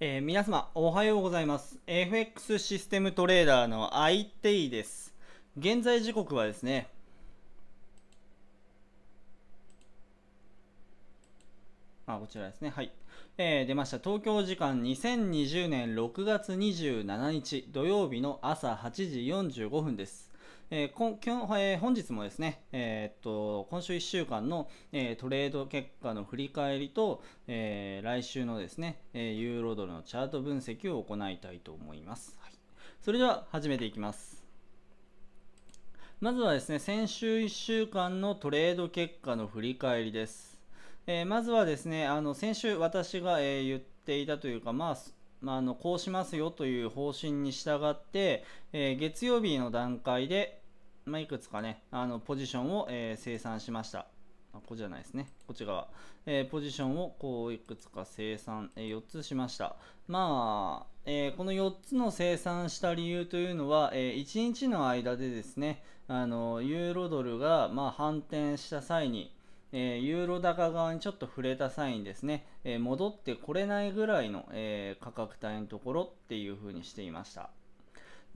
えー、皆様おはようございます FX システムトレーダーの ITEI です現在時刻はですねあこちらですねはい、えー、出ました東京時間2020年6月27日土曜日の朝8時45分ですえーえー、本日もですね、えー、っと今週1週間の、えトレード結果の振り返りと、え来週のですね、えユーロドルのチャート分析を行いたいと思います。はい、それでは始めていきます。まずはですね、先週1週間のトレード結果の振り返りです。えまずはですね、あの先週私が、え言っていたというか、まあ、まあ、あのこうしますよという方針に従って、えー、月曜日の段階で、まあ、いくつかねあのポジションを、えー、生産しましたあここじゃないですねこっち側、えポジションをこういくつか生産、え4つしましたまあ、えこの4つの生産した理由というのは、え1日の間でですねあのユーロドルが、ま反転した際にえー、ユーロ高側にちょっと触れた際にですね、えー、戻ってこれないぐらいの、えー、価格帯のところっていうふうにしていました。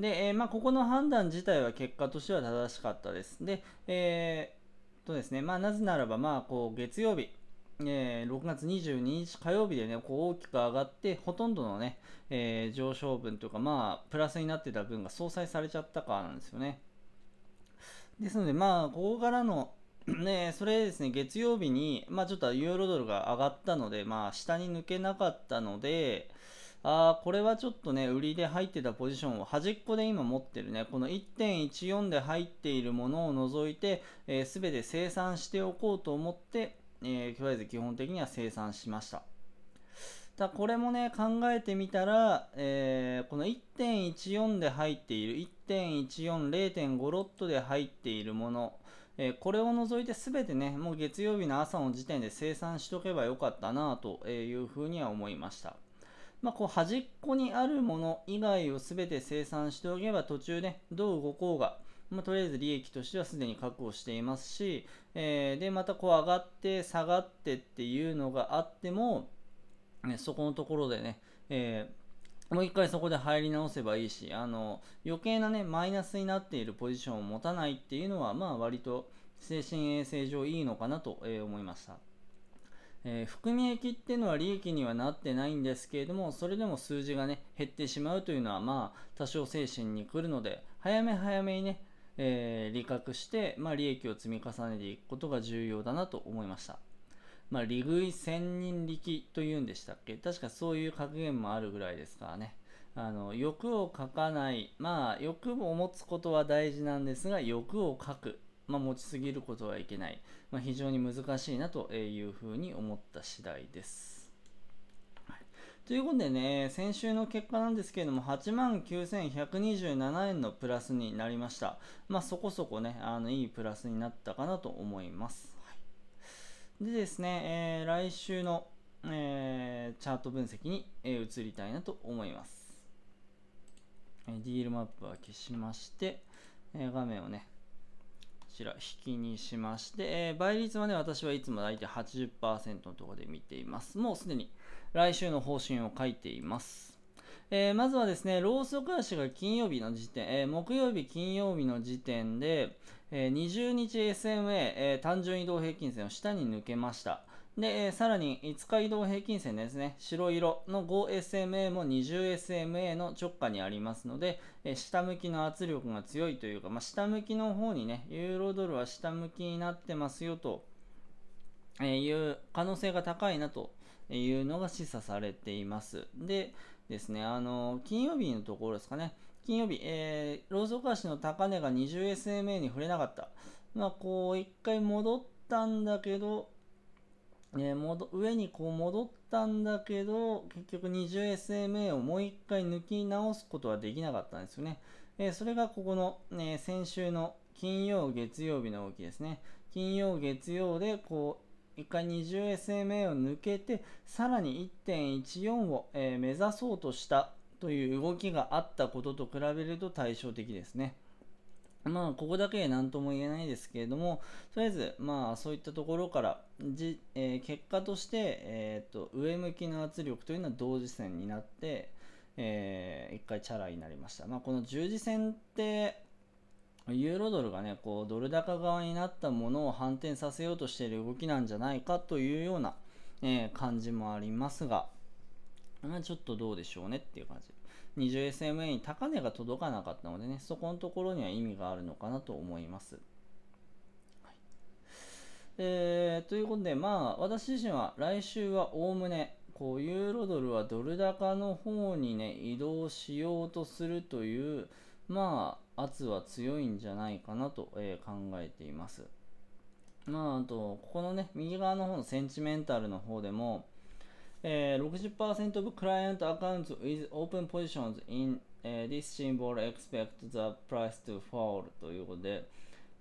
で、えまあ、ここの判断自体は結果としては正しかったです。で、えとですね、まあ、なぜならば、まあ、こう月曜日、えー、6月22日火曜日でね、こう大きく上がって、ほとんどのね、えー、上昇分というか、まあ、プラスになってた分が相殺されちゃったからなんですよね。ですので、まあ、ここからの、ね、それですね、月曜日に、まあちょっとユーロドルが上がったので、まあ下に抜けなかったので、あこれはちょっとね、売りで入ってたポジションを端っこで今持ってるね、この1.14で入っているものを除いて、す、えー、べ、て生産しておこうと思って、えー、とりあえず基本的には生産しました。たこれもね、考えてみたら、えー、この1.14で入っている、1.14、0.5ロットで入っているもの、えー、これを除いて全てね、もう月曜日の朝の時点で生産しとけばよかったなというふうには思いました。まあ、こう端っこにあるもの以外を全て生産しておけば途中ね、どう動こうが、まあ、とりあえず利益としてはすでに確保していますし、えー、で、またこう上がって下がってっていうのがあっても、ね、そこのところでね、えもう一回そこで入り直せばいいし、あの、余計なね、マイナスになっているポジションを持たないっていうのは、まあ割と精神衛生上いいのかなと、えー、思いました。えー、含み益っていうのは利益にはなってないんですけれども、それでも数字がね、減ってしまうというのは、まあ、多少精神にくるので、早め早めにね、えー、理覚して、まあ、利益を積み重ねていくことが重要だなと思いました。まあ、利食い千人力というんでしたっけ確かそういう格言もあるぐらいですからね。あの欲を書かない、まあ、欲を持つことは大事なんですが、欲を書く、まあ、持ちすぎることはいけない、まあ、非常に難しいなというふうに思った次第です。ということでね、先週の結果なんですけれども、8万9127円のプラスになりました。まあ、そこそこね、あのいいプラスになったかなと思います。でですね、えー、来週の、えー、チャート分析に、えー、移りたいなと思います。えー、ディールマップは消しまして、えー、画面をね、こちら、引きにしまして、えー、倍率はね、私はいつも大体80%のところで見ています。もうすでに来週の方針を書いています。えー、まずはですね、ローソク足が金曜日の時点、えー、木曜日、金曜日の時点で、えー、20日 SMA、え単純移動平均線を下に抜けました。で、えさらに5日移動平均線ですね、白色の 5SMA も 20SMA の直下にありますので、え下向きの圧力が強いというか、まあ、下向きの方にね、ユーロドルは下向きになってますよと、えいう可能性が高いなというのが示唆されています。で、ですね、あの、金曜日のところですかね、金曜日、えー、ローソク足の高値が 20SMA に触れなかった。まあ、こう、一回戻ったんだけど、えー、戻上にこう戻ったんだけど、結局 20SMA をもう一回抜き直すことはできなかったんですよね。えー、それがここの、ね、先週の金曜、月曜日の動きですね。金曜、月曜でこ1回 20SMA を抜けてさらに1.14を、えー、目指そうとしたという動きがあったことと比べると対照的ですね。まあ、ここだけ何とも言えないですけれども、とりあえず、まあ、そういったところから、じえー、結果として、えー、と上向きの圧力というのは同時線になって、えー、一回チャラになりました。まあ、この十字線ってユーロドルがね、こう、ドル高側になったものを反転させようとしている動きなんじゃないかというような、えー、感じもありますが、まあ、ちょっとどうでしょうねっていう感じ。20SMA に高値が届かなかったのでね、そこのところには意味があるのかなと思います。えー、ということで、まあ、私自身は来週はおおむね、こう、ユーロドルはドル高の方にね、移動しようとするという、まあ、圧は強いんじゃないかなと、え考えています。まあ、あと、ここのね、右側の方のセンチメンタルの方でも、えー、60% of client accounts with open positions in、えー、this symbol expect the price to fall ということで、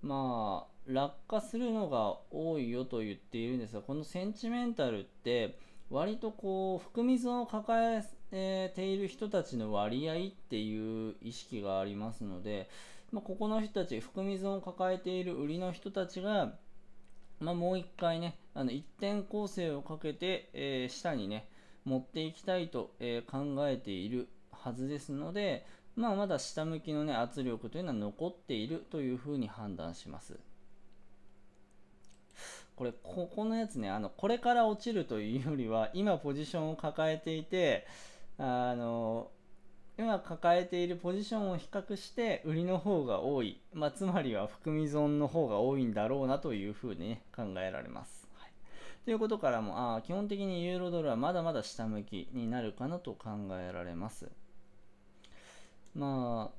まあ、落下するのが多いよと言っているんですが、このセンチメンタルって、割とこう含み損を抱えている人たちの割合っていう意識がありますので、まあ、ここの人たち含み損を抱えている売りの人たちが、まあ、もう一回ねあの一点構成をかけて、えー、下にね持っていきたいと、えー、考えているはずですので、まあ、まだ下向きの、ね、圧力というのは残っているというふうに判断します。これここのやつねあのこれから落ちるというよりは今ポジションを抱えていてあの今抱えているポジションを比較して売りの方が多い、まあ、つまりは含み損の方が多いんだろうなというふうに、ね、考えられます。はい、ということからもあ基本的にユーロドルはまだまだ下向きになるかなと考えられます。ま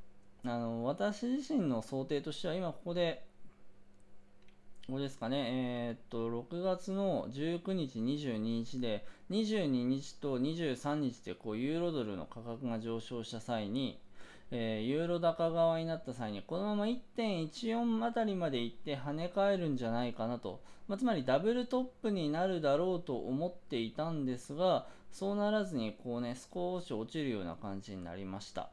あ、あの私自身の想定としては今ここでここですかね、えー、っと、6月の19日、22日で、22日と23日でこうユーロドルの価格が上昇した際に、えー、ユーロ高側になった際に、このまま1.14あたりまで行って跳ね返るんじゃないかなと、まあ、つまりダブルトップになるだろうと思っていたんですが、そうならずに、こうね、少し落ちるような感じになりました。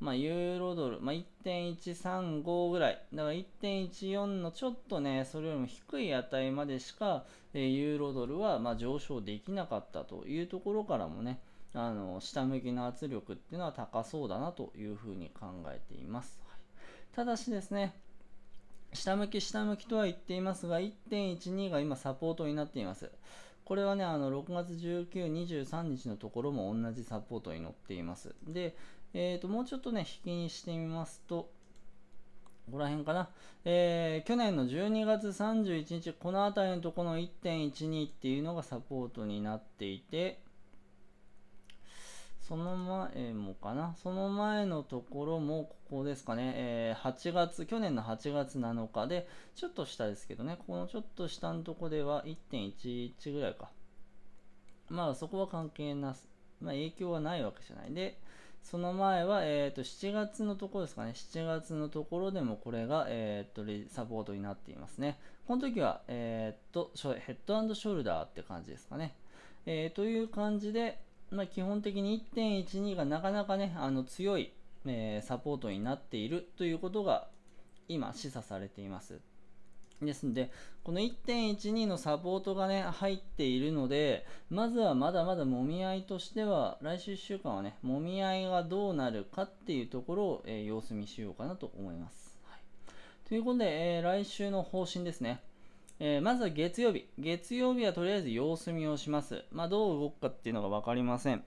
まあ、ユーロドル、まあ、1.135ぐらい、だから1.14のちょっとね、それよりも低い値までしか、えユーロドルはま上昇できなかったというところからもね、あの下向きの圧力っていうのは高そうだなというふうに考えています。はい、ただしですね、下向き下向きとは言っていますが、1.12が今サポートになっています。これはね、あの6月19、23日のところも同じサポートに乗っています。で、えっ、ー、と、もうちょっとね、引きにしてみますと、ここら辺かな。えー、去年の12月31日、この辺りのところの1.12っていうのがサポートになっていて、その前もかな。その前のところも、ここですかね。えー、8月、去年の8月7日で、ちょっと下ですけどね、ここのちょっと下のとこでは1.11ぐらいか。まあそこは関係なす。まあ影響はないわけじゃない。で、その前は、えー、と7月のところですかね、7月のところでもこれが、えー、とサポートになっていますね。この時は、えー、とヘッドショルダーって感じですかね。えー、という感じで、まあ、基本的に1.12がなかなかね、あの強い、えー、サポートになっているということが今示唆されています。ですんで、この1.12のサポートがね、入っているので、まずはまだまだもみ合いとしては、来週1週間はね、もみ合いがどうなるかっていうところを、えー、様子見しようかなと思います。はい、ということで、えー、来週の方針ですね。えー、まずは月曜日。月曜日はとりあえず様子見をします。まあ、どう動くかっていうのが分かりません。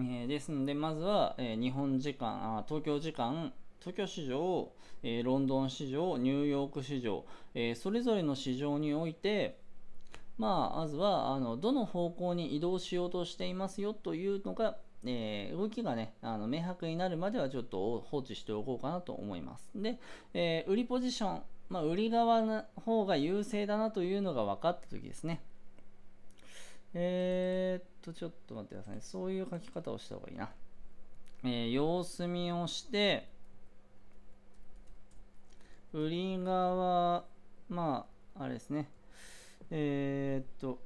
えですので、まずは、え日本時間あ、東京時間、東京市場、えー、ロンドン市場、ニューヨーク市場、えー、それぞれの市場において、まあ、まずはあのどの方向に移動しようとしていますよというのが、えー、動きがね、あの明白になるまではちょっと放置しておこうかなと思います。で、え売りポジション、まあ、売り側の方が優勢だなというのが分かったときですね。えっと、ちょっと待ってくださいね。そういう書き方をした方がいいな。え様子見をして、売り側、まあ、あれですね。えー、っと、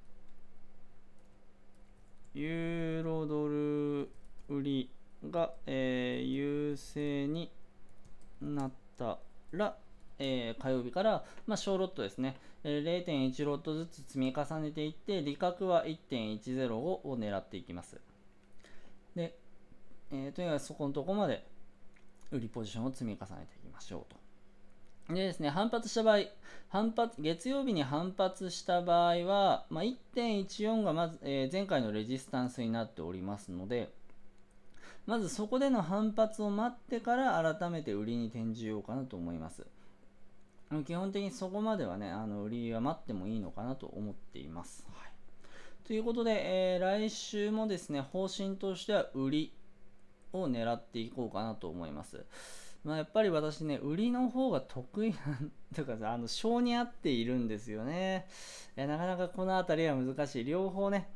ユーロドル売りが、えー、優勢になったら、えー、火曜日から、まあ、小ロットですね、え0.1ロットずつ積み重ねていって、利確は1.105を狙っていきます。で、えー、とにかくそこのとこまで売りポジションを積み重ねていきましょうと。でですね、反発した場合、反発、月曜日に反発した場合は、まあ、1.14がまず、えー、前回のレジスタンスになっておりますので、まずそこでの反発を待ってから改めて売りに転じようかなと思います。基本的にそこまではね、あの売りは待ってもいいのかなと思っています。はい、ということで、えー、来週もですね、方針としては売りを狙っていこうかなと思います。まあ、やっぱり私ね、売りの方が得意なんとかさ、あの、性に合っているんですよね。なかなかこの辺りは難しい。両方ね、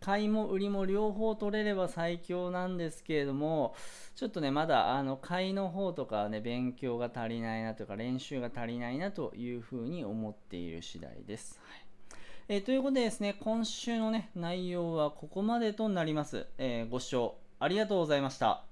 買いも売りも両方取れれば最強なんですけれども、ちょっとね、まだあの買いの方とかね、勉強が足りないなとか、練習が足りないなというふうに思っている次第です。はいえー、ということでですね、今週のね、内容はここまでとなります。えー、ご視聴ありがとうございました。